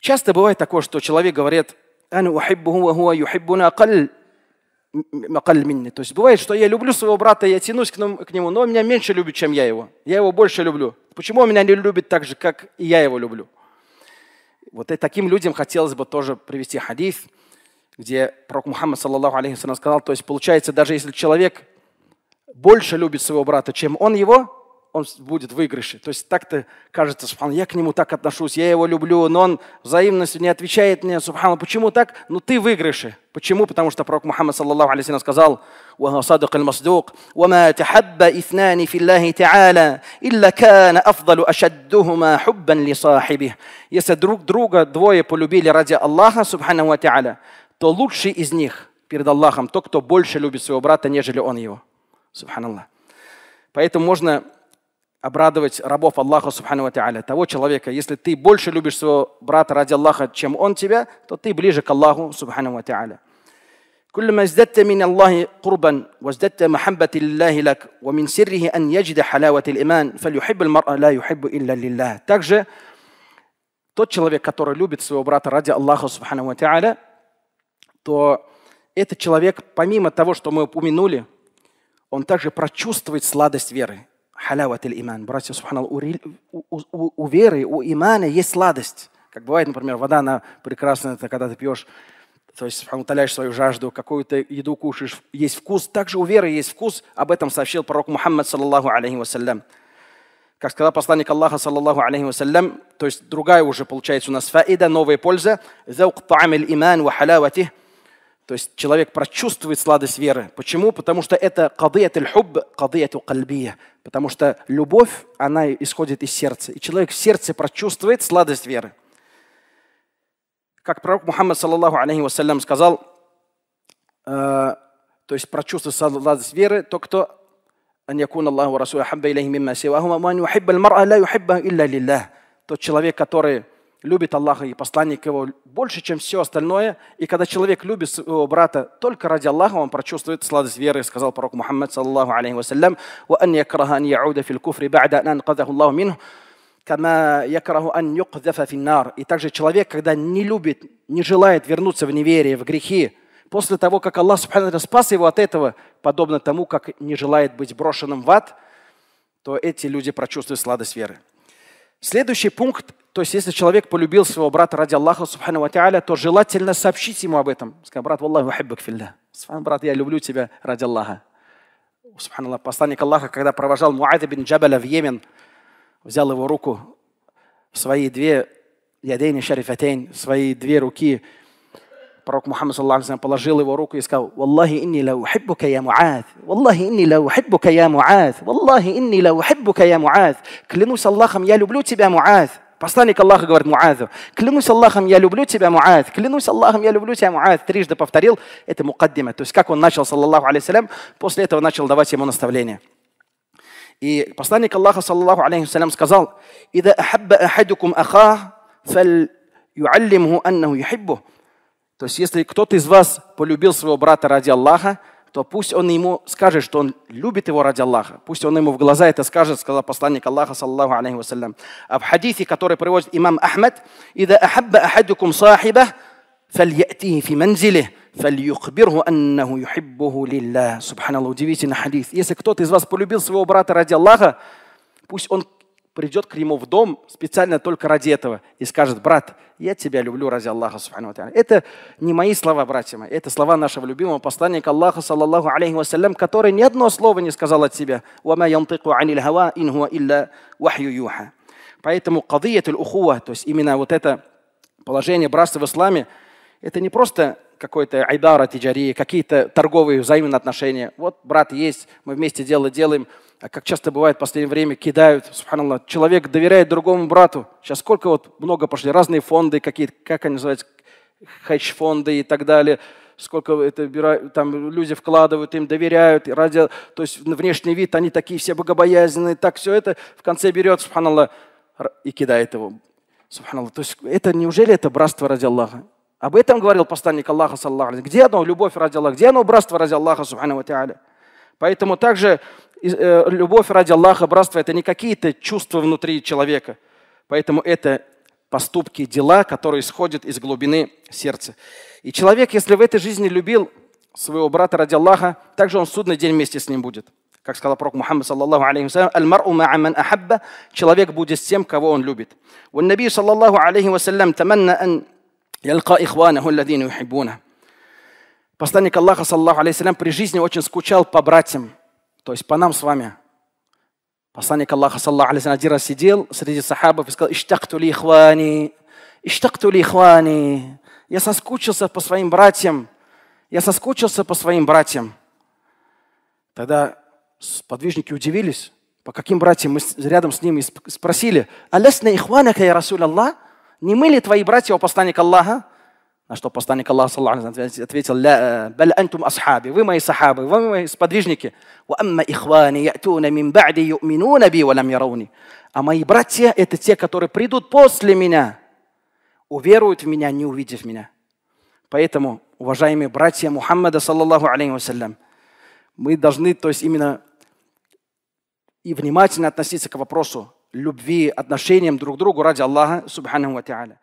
Часто бывает такое, что человек говорит, «Ану ухиббуху ва хуа юхиббуна акаль минни». То есть бывает, что я люблю своего брата, я тянусь к нему, но он меня меньше любит, чем я его. Я его больше люблю. Почему он меня не любит так же, как и я его люблю? Вот и таким людям хотелось бы тоже привести хадис, где пророк Мухаммад, саллаллаху алейхи сказал, то есть получается, даже если человек больше любит своего брата, чем он его, он будет в выигрыше. То есть так-то кажется, субхан, я к нему так отношусь, я его люблю, но он взаимностью не отвечает мне, субхан, почему так? Ну ты в выигрыше. Почему? Потому что пророк Мухаммад, саллаллаху алейхи сказал, وصدق المصدوق وما تحب اثنان في الله تعالى إلا كان أفضل أشدهما حبا لصاحبه Если друг друга двое полюбили ради Аллаха, субхану ва та'аля, то лучший из них перед Аллахом тот, кто больше любит своего брата, нежели он его. Субханаллах. Поэтому можно обрадовать рабов Аллаха Субхану Тааля, того человека. Если ты больше любишь своего брата ради Аллаха, чем он тебя, то ты ближе к Аллаху Субхану Тааля. كلما ازددت من الله قربا وازددت محبة لله لك ومن سره أن يجد حلاوة الإيمان فليحب المرء لا يحب إلا لله Также тот человек, который любит своего брата ради Аллаха Субхану Тааля, то этот человек, помимо того, что мы упомянули, он также прочувствует сладость веры халяват или иман. Братья, субханал, у, у, у, у веры, у имана есть сладость. Как бывает, например, вода, она прекрасна, это когда ты пьешь, то есть утоляешь свою жажду, какую-то еду кушаешь, есть вкус. Также у веры есть вкус. Об этом сообщил пророк Мухаммад, саллаллаху алейхи вассалям. Как сказал посланник Аллаха, саллаллаху алейхи вассалям, то есть другая уже получается у нас фаида, новая польза. «Заук та'амил иман ва халаватих» То есть человек прочувствует сладость веры. Почему? Потому что это кадыят аль-хубб, кадыят кальбия. Потому что любовь, она исходит из сердца. И человек в сердце прочувствует сладость веры. Как пророк Мухаммад, саллаллаху алейхи вассалям, сказал, э, то есть прочувствует сладость веры, то, кто أن يكون الله ورسوله أحب إليه مما سواهما وأن يحب المرأة لا Тот человек, который любит Аллаха и посланник его больше, чем все остальное. И когда человек любит своего брата только ради Аллаха, он прочувствует сладость веры, сказал пророк Мухаммад, саллаху алейхи вассалям, И также человек, когда не любит, не желает вернуться в неверие, в грехи, после того, как Аллах Субхану спас его от этого, подобно тому, как не желает быть брошенным в ад, то эти люди прочувствуют сладость веры. Следующий пункт то есть, если человек полюбил своего брата ради Аллаха, субхану ва то желательно сообщить ему об этом. Сказать, брат, валлаху хаббак филля. брат, я люблю тебя ради Аллаха. Субханаллах, посланник Аллаха, когда провожал Муайда бин Джабаля в Йемен, взял его руку свои две ядейни шарифатейн, свои две руки. Пророк Мухаммад саллаху положил его руку и сказал, «Валлахи инни ла ухиббука я Муад! Валлахи инни ла ухиббука я Муад! Валлахи инни ла ухиббука я Муад! Клянусь Аллахом, я люблю тебя, Муад!» Посланник Аллаха говорит Муазу, клянусь Аллахом, я люблю тебя, Муаз, клянусь Аллахом, я люблю тебя, Муаз. Трижды повторил, это мукаддима. То есть как он начал, саллаху алейсалям, после этого начал давать ему наставление. И посланник Аллаха, саллаху алейхиссалям, сказал, «Ида ахабба ахадукум аха, фал юаллимху аннаху юхиббу». То есть если кто-то из вас полюбил своего брата ради Аллаха, то пусть он ему скажет, что он любит его ради Аллаха. Пусть он ему в глаза это скажет, сказал посланник Аллаха, саллаху алейхи вассалям. А в хадисе, который приводит имам Ахмед, «Ида ахабба ахадукум сахиба, фальятии фи манзиле, фальюхбирху аннаху юхиббуху лилля». Субханаллах, удивительный хадис. Если кто-то из вас полюбил своего брата ради Аллаха, пусть он придет к нему в дом специально только ради этого и скажет, брат, я тебя люблю ради Аллаха. Это не мои слова, братья мои, это слова нашего любимого посланника Аллаха, саллаллаху алейхи вассалям, который ни одно слово не сказал от себя. Поэтому кадыят ухуа, то есть именно вот это положение братства в исламе, это не просто какой-то айдара тиджарии, какие-то торговые взаимоотношения. Вот брат есть, мы вместе дело делаем. А как часто бывает в последнее время, кидают, субханаллах, человек доверяет другому брату. Сейчас сколько вот много пошли, разные фонды какие-то, как они называются, хедж-фонды и так далее сколько это там люди вкладывают, им доверяют, ради, то есть внешний вид, они такие все богобоязненные, так все это в конце берет, субханаллах, и кидает его. Субханаллах. То есть это неужели это братство ради Аллаха? Об этом говорил посланник Аллаха, саллаху Где оно? Любовь ради Аллаха. Где оно? Братство ради Аллаха, субхану Поэтому также э, любовь ради Аллаха, братство – это не какие-то чувства внутри человека. Поэтому это поступки, дела, которые исходят из глубины сердца. И человек, если в этой жизни любил своего брата ради Аллаха, также он в судный день вместе с ним будет. Как сказал пророк Мухаммад, саллаллаху алейхи вассалям, «Аль-мар'у ма'аман ахабба» – человек будет с тем, кого он любит. «Ван наби, саллаллаху алейхи Ва Саллям таманна ан Ялька ихвана хулладину юхибуна. Посланник Аллаха, саллаху алейсалям, при жизни очень скучал по братьям, то есть по нам с вами. Посланник Аллаха, саллаху алейсалям, один раз сидел среди сахабов и сказал, «Иштакту ли ихвани, иштакту ли ихвани». Я соскучился по своим братьям, я соскучился по своим братьям. Тогда подвижники удивились, по каким братьям мы рядом с ним и спросили, «Алясна ихванака, я Расуль Аллах?» не мы ли твои братья, о посланник Аллаха? На что посланник Аллаха وسلم, ответил, э, «Баль антум асхаби, вы мои сахабы, вы мои сподвижники. А мои братья – это те, которые придут после меня, уверуют в меня, не увидев меня. Поэтому, уважаемые братья Мухаммада, саллаллаху алейхи вассалям, мы должны, то есть именно и внимательно относиться к вопросу, любви, отношениям друг к другу ради Аллаха, субхану ва та'аля.